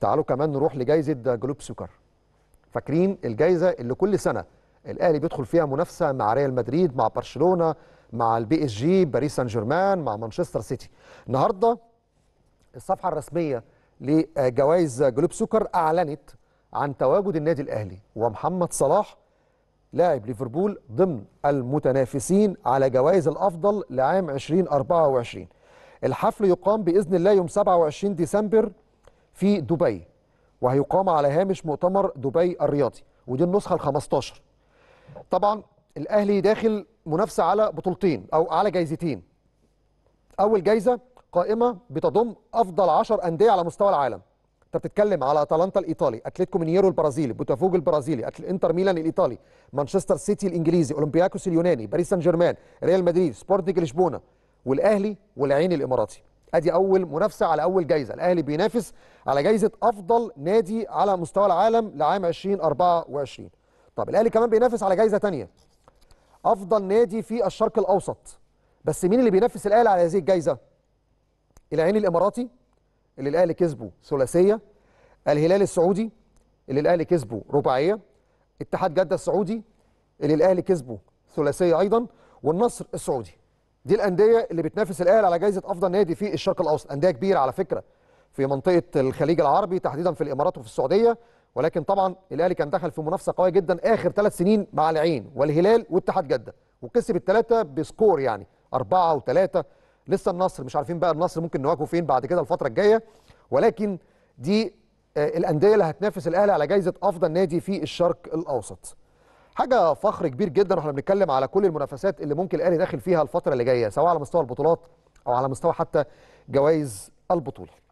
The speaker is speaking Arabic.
تعالوا كمان نروح لجائزه جلوب سوكر فاكرين الجائزه اللي كل سنه الاهلي بيدخل فيها منافسه مع ريال مدريد مع برشلونه مع البي اس جي باريس سان جيرمان مع مانشستر سيتي النهارده الصفحه الرسميه لجوائز جلوب سوكر اعلنت عن تواجد النادي الاهلي ومحمد صلاح لاعب ليفربول ضمن المتنافسين على جوائز الافضل لعام 2024 الحفل يقام باذن الله يوم 27 ديسمبر في دبي وهيقام على هامش مؤتمر دبي الرياضي ودي النسخه ال 15 طبعا الاهلي داخل منافسه على بطولتين او على جايزتين اول جايزه قائمه بتضم افضل 10 انديه على مستوى العالم انت بتتكلم على اتلانتا الايطالي اتلتيكو مينيرو البرازيلي بوتافوج البرازيلي انتر ميلان الايطالي مانشستر سيتي الانجليزي اولمبياكوس اليوناني باريس سان جيرمان ريال مدريد سبورتنج لشبونه والاهلي والعين الاماراتي ادي اول منافسه على اول جايزه الاهلي بينافس على جايزه افضل نادي على مستوى العالم لعام 2024 طب الاهلي كمان بينافس على جايزه ثانيه افضل نادي في الشرق الاوسط بس مين اللي بينافس الاهلي على هذه الجايزه العين الاماراتي اللي الاهلي كسبه ثلاثيه الهلال السعودي اللي الاهلي كسبه رباعيه اتحاد جده السعودي اللي الاهلي كسبه ثلاثيه ايضا والنصر السعودي دي الانديه اللي بتنافس الاهلي على جائزه افضل نادي في الشرق الاوسط انديه كبيره على فكره في منطقه الخليج العربي تحديدا في الامارات وفي السعوديه ولكن طبعا الاهلي كان دخل في منافسه قويه جدا اخر ثلاث سنين مع العين والهلال واتحاد جده وكسب الثلاثه بسكور يعني أربعة وثلاثة لسه النصر مش عارفين بقى النصر ممكن نواجهه فين بعد كده الفترة الجاية ولكن دي آه، الأندية اللي هتنافس الأهلي على جائزة أفضل نادي في الشرق الأوسط حاجه فخر كبير جدا واحنا بنتكلم على كل المنافسات اللي ممكن الاهلي داخل فيها الفتره اللي جايه سواء على مستوى البطولات او على مستوى حتى جوائز البطوله